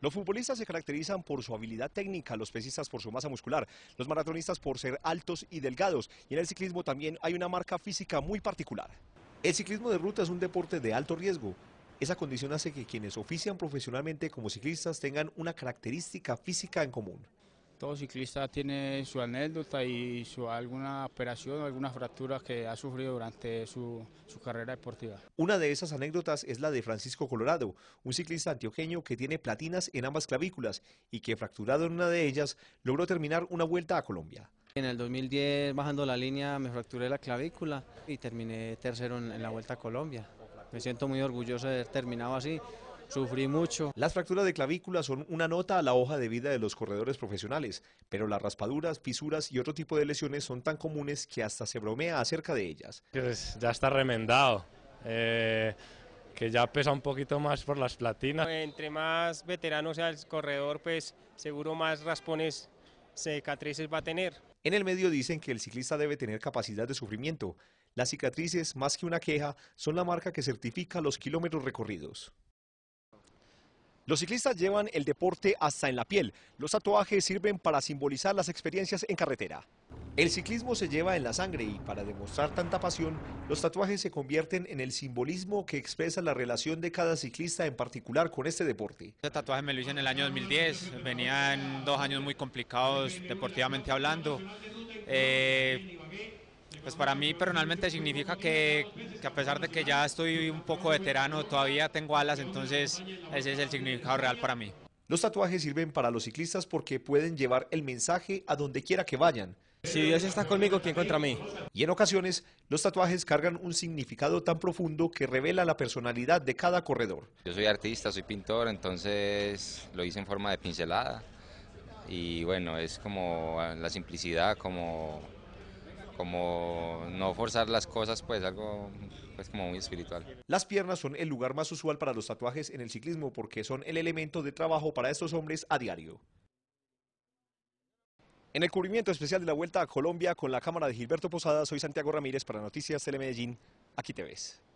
Los futbolistas se caracterizan por su habilidad técnica, los pesistas por su masa muscular, los maratonistas por ser altos y delgados. Y en el ciclismo también hay una marca física muy particular. El ciclismo de ruta es un deporte de alto riesgo. Esa condición hace que quienes ofician profesionalmente como ciclistas tengan una característica física en común. Todo ciclista tiene su anécdota y su, alguna operación o alguna fractura que ha sufrido durante su, su carrera deportiva. Una de esas anécdotas es la de Francisco Colorado, un ciclista antioqueño que tiene platinas en ambas clavículas y que fracturado en una de ellas logró terminar una vuelta a Colombia. En el 2010, bajando la línea, me fracturé la clavícula y terminé tercero en la Vuelta a Colombia. Me siento muy orgulloso de haber terminado así. Sufrí mucho. Las fracturas de clavícula son una nota a la hoja de vida de los corredores profesionales, pero las raspaduras, fisuras y otro tipo de lesiones son tan comunes que hasta se bromea acerca de ellas. Pues ya está remendado. Eh, que ya pesa un poquito más por las platinas. Eh, entre más veterano sea el corredor, pues seguro más raspones, cicatrices va a tener. En el medio dicen que el ciclista debe tener capacidad de sufrimiento. Las cicatrices, más que una queja, son la marca que certifica los kilómetros recorridos. Los ciclistas llevan el deporte hasta en la piel. Los tatuajes sirven para simbolizar las experiencias en carretera. El ciclismo se lleva en la sangre y para demostrar tanta pasión, los tatuajes se convierten en el simbolismo que expresa la relación de cada ciclista en particular con este deporte. Este tatuaje me lo hice en el año 2010, venían dos años muy complicados deportivamente hablando. Eh, pues para mí personalmente significa que que a pesar de que ya estoy un poco veterano, todavía tengo alas, entonces ese es el significado real para mí. Los tatuajes sirven para los ciclistas porque pueden llevar el mensaje a donde quiera que vayan. Si Dios está conmigo, ¿quién contra mí? Y en ocasiones, los tatuajes cargan un significado tan profundo que revela la personalidad de cada corredor. Yo soy artista, soy pintor, entonces lo hice en forma de pincelada. Y bueno, es como la simplicidad, como como no forzar las cosas, pues algo pues, como muy espiritual. Las piernas son el lugar más usual para los tatuajes en el ciclismo porque son el elemento de trabajo para estos hombres a diario. En el cubrimiento especial de la Vuelta a Colombia con la cámara de Gilberto Posada, soy Santiago Ramírez para Noticias Medellín, Aquí te ves.